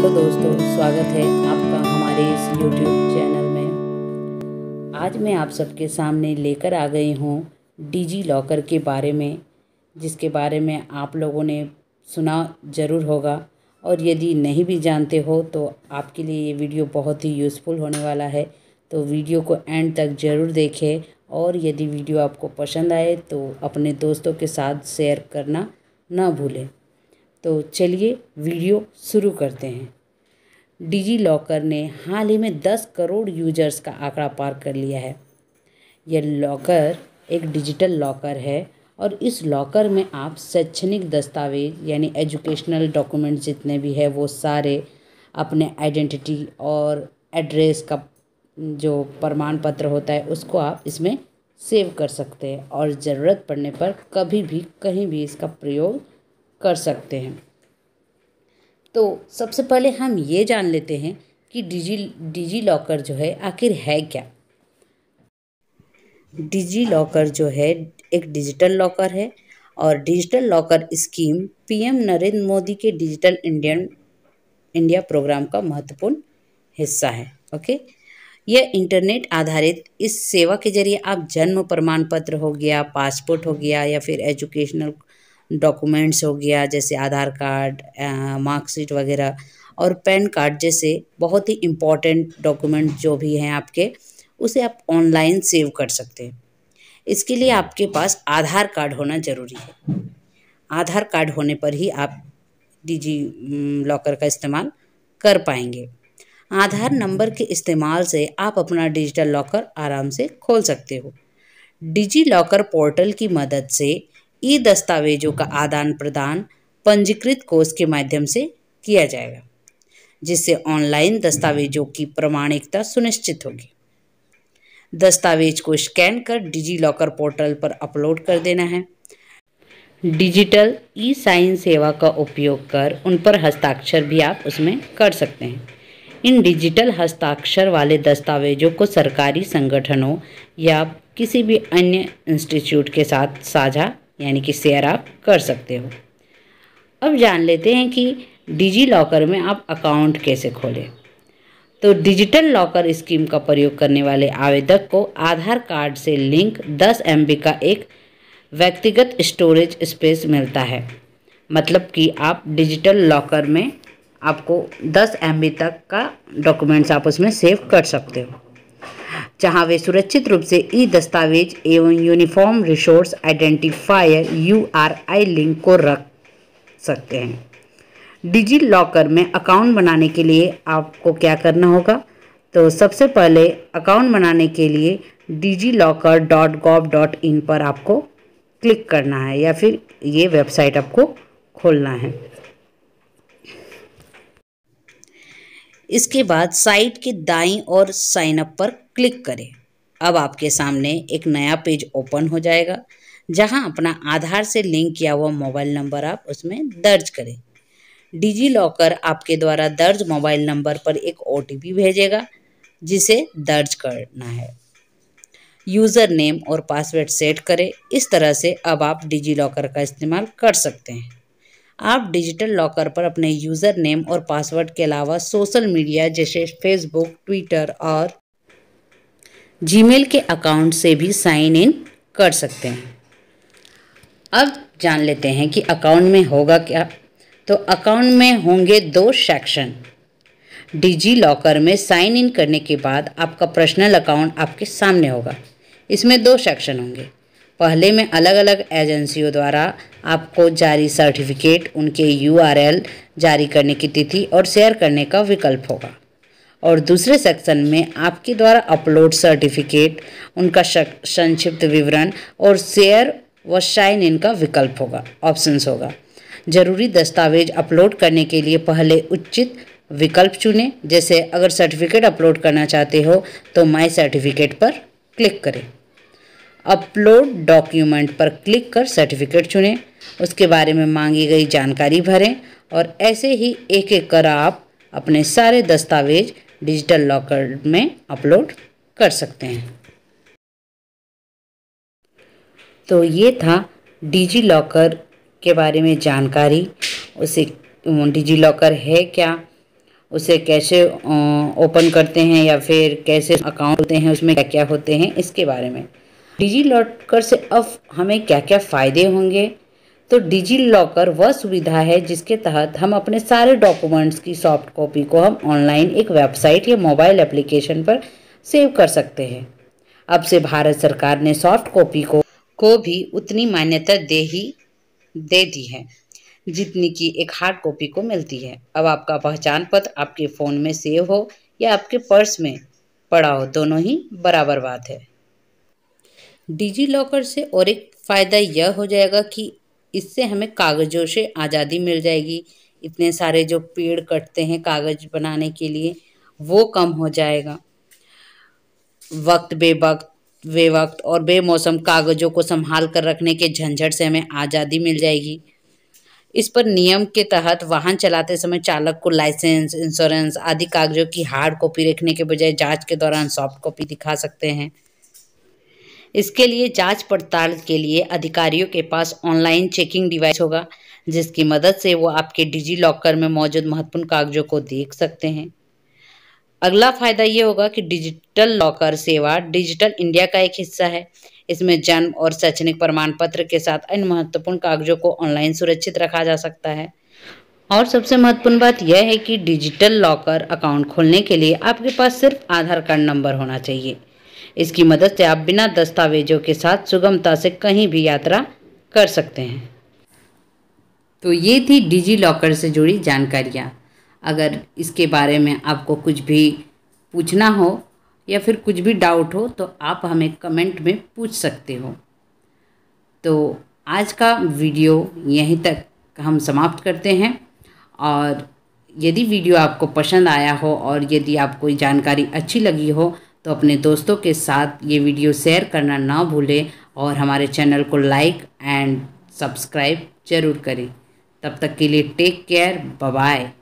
hello दोस्तों स्वागत है आपका हमारे इस यूट्यूब चैनल में आज मैं आप सबके सामने लेकर आ गई हूँ डिजी लॉकर के बारे में जिसके बारे में आप लोगों ने सुना ज़रूर होगा और यदि नहीं भी जानते हो तो आपके लिए ये वीडियो बहुत ही यूज़फुल होने वाला है तो वीडियो को एंड तक ज़रूर देखें और यदि वीडियो आपको पसंद आए तो अपने दोस्तों के साथ शेयर करना ना भूलें तो चलिए वीडियो शुरू करते हैं डिजी लॉकर ने हाल ही में 10 करोड़ यूजर्स का आंकड़ा पार कर लिया है यह लॉकर एक डिजिटल लॉकर है और इस लॉकर में आप शैक्षणिक दस्तावेज यानी एजुकेशनल डॉक्यूमेंट्स जितने भी है वो सारे अपने आइडेंटिटी और एड्रेस का जो प्रमाण पत्र होता है उसको आप इसमें सेव कर सकते हैं और ज़रूरत पड़ने पर कभी भी कहीं भी इसका प्रयोग कर सकते हैं तो सबसे पहले हम ये जान लेते हैं कि डिजी डिजी लॉकर जो है आखिर है क्या डिजी लॉकर जो है एक डिजिटल लॉकर है और digital locker scheme PM Narendra Modi के डिजिटल इंडियन इंडिया प्रोग्राम का महत्वपूर्ण हिस्सा है ओके यह इंटरनेट आधारित इस सेवा के जरिए आप जन्म प्रमाण पत्र हो गया पासपोर्ट हो गया या फिर एजुकेशनल डॉक्यूमेंट्स हो गया जैसे आधार कार्ड मार्कशीट वगैरह और पैन कार्ड जैसे बहुत ही इम्पॉर्टेंट डॉक्यूमेंट जो भी हैं आपके उसे आप ऑनलाइन सेव कर सकते हैं इसके लिए आपके पास आधार कार्ड होना ज़रूरी है आधार कार्ड होने पर ही आप डिजी लॉकर का इस्तेमाल कर पाएंगे आधार नंबर के इस्तेमाल से आप अपना डिजिटल लॉकर आराम से खोल सकते हो डिजी लॉकर पोर्टल की मदद से ई दस्तावेजों का आदान प्रदान पंजीकृत कोष के माध्यम से किया जाएगा जिससे ऑनलाइन दस्तावेजों की प्रमाणिकता सुनिश्चित होगी दस्तावेज को स्कैन कर डिजी लॉकर पोर्टल पर अपलोड कर देना है डिजिटल ई साइन सेवा का उपयोग कर उन पर हस्ताक्षर भी आप उसमें कर सकते हैं इन डिजिटल हस्ताक्षर वाले दस्तावेजों को सरकारी संगठनों या किसी भी अन्य इंस्टीट्यूट के साथ साझा यानी कि शेयर आप कर सकते हो अब जान लेते हैं कि डिजी लॉकर में आप अकाउंट कैसे खोलें तो डिजिटल लॉकर स्कीम का प्रयोग करने वाले आवेदक को आधार कार्ड से लिंक 10 एम का एक व्यक्तिगत स्टोरेज स्पेस मिलता है मतलब कि आप डिजिटल लॉकर में आपको 10 एम तक का डॉक्यूमेंट्स आप उसमें सेव कर सकते हो जहां वे सुरक्षित रूप से ई दस्तावेज एवं uniform resource identifier U R I link को रख सकते हैं डिजी लॉकर में अकाउंट बनाने के लिए आपको क्या करना होगा तो सबसे पहले अकाउंट बनाने के लिए DigiLocker dot gov dot in पर आपको क्लिक करना है या फिर ये वेबसाइट आपको खोलना है इसके बाद साइट के दाईं और साइन अप पर क्लिक करें अब आपके सामने एक नया पेज ओपन हो जाएगा जहां अपना आधार से लिंक किया हुआ मोबाइल नंबर आप उसमें दर्ज करें डिजी लॉकर आपके द्वारा दर्ज मोबाइल नंबर पर एक ओ भेजेगा जिसे दर्ज करना है यूज़र नेम और पासवर्ड सेट करें इस तरह से अब आप डिजी लॉकर का इस्तेमाल कर सकते हैं आप डिजिटल लॉकर पर अपने यूज़र नेम और पासवर्ड के अलावा सोशल मीडिया जैसे फेसबुक ट्विटर और जीमेल के अकाउंट से भी साइन इन कर सकते हैं अब जान लेते हैं कि अकाउंट में होगा क्या तो अकाउंट में होंगे दो सेक्शन डिजी लॉकर में साइन इन करने के बाद आपका पर्सनल अकाउंट आपके सामने होगा इसमें दो सेक्शन होंगे पहले में अलग अलग एजेंसियों द्वारा आपको जारी सर्टिफिकेट उनके यूआरएल जारी करने की तिथि और शेयर करने का विकल्प होगा और दूसरे सेक्शन में आपके द्वारा अपलोड सर्टिफिकेट उनका संक्षिप्त विवरण और शेयर व शाइन इन का विकल्प होगा ऑप्शंस होगा जरूरी दस्तावेज अपलोड करने के लिए पहले उचित विकल्प चुनें जैसे अगर सर्टिफिकेट अपलोड करना चाहते हो तो माय सर्टिफिकेट पर क्लिक करें अपलोड डॉक्यूमेंट पर क्लिक कर सर्टिफिकेट चुनें उसके बारे में मांगी गई जानकारी भरें और ऐसे ही एक एक कर आप अपने सारे दस्तावेज डिजिटल लॉकर में अपलोड कर सकते हैं तो ये था डिजी लॉकर के बारे में जानकारी उसे डिजी लॉकर है क्या उसे कैसे ओपन करते हैं या फिर कैसे अकाउंट होते हैं उसमें क्या क्या होते हैं इसके बारे में डिजी लॉकर से अब हमें क्या क्या फ़ायदे होंगे तो डिजी लॉकर वह सुविधा है जिसके तहत हम अपने सारे डॉक्यूमेंट्स की सॉफ्ट कॉपी को हम ऑनलाइन एक वेबसाइट या मोबाइल एप्लीकेशन पर सेव कर सकते हैं अब से भारत सरकार ने सॉफ्ट कॉपी को को भी उतनी मान्यता दे ही दे दी है जितनी की एक हार्ड कॉपी को मिलती है अब आपका पहचान पत्र आपके फ़ोन में सेव हो या आपके पर्स में पड़ा हो दोनों ही बराबर बात है डिजी लॉकर से और एक फ़ायदा यह हो जाएगा कि इससे हमें कागज़ों से आज़ादी मिल जाएगी इतने सारे जो पेड़ कटते हैं कागज़ बनाने के लिए वो कम हो जाएगा वक्त बेवक्त बेवक्त और बेमौसम कागज़ों को संभाल कर रखने के झंझट से हमें आज़ादी मिल जाएगी इस पर नियम के तहत वाहन चलाते समय चालक को लाइसेंस इंश्योरेंस आदि कागजों की हार्ड कॉपी रखने के बजाय जांच के दौरान सॉफ्ट कॉपी दिखा सकते हैं इसके लिए जांच पड़ताल के लिए अधिकारियों के पास ऑनलाइन चेकिंग डिवाइस होगा जिसकी मदद से वो आपके डिजी लॉकर में मौजूद महत्वपूर्ण कागजों को देख सकते हैं अगला फायदा ये होगा कि डिजिटल लॉकर सेवा डिजिटल इंडिया का एक हिस्सा है इसमें जन्म और शैक्षणिक प्रमाण पत्र के साथ अन्य महत्वपूर्ण कागजों को ऑनलाइन सुरक्षित रखा जा सकता है और सबसे महत्वपूर्ण बात यह है कि डिजिटल लॉकर अकाउंट खोलने के लिए आपके पास सिर्फ आधार कार्ड नंबर होना चाहिए इसकी मदद से आप बिना दस्तावेजों के साथ सुगमता से कहीं भी यात्रा कर सकते हैं तो ये थी डिजी लॉकर से जुड़ी जानकारियाँ अगर इसके बारे में आपको कुछ भी पूछना हो या फिर कुछ भी डाउट हो तो आप हमें कमेंट में पूछ सकते हो तो आज का वीडियो यहीं तक हम समाप्त करते हैं और यदि वीडियो आपको पसंद आया हो और यदि आपको जानकारी अच्छी लगी हो तो अपने दोस्तों के साथ ये वीडियो शेयर करना ना भूलें और हमारे चैनल को लाइक एंड सब्सक्राइब जरूर करें तब तक के लिए टेक केयर बाय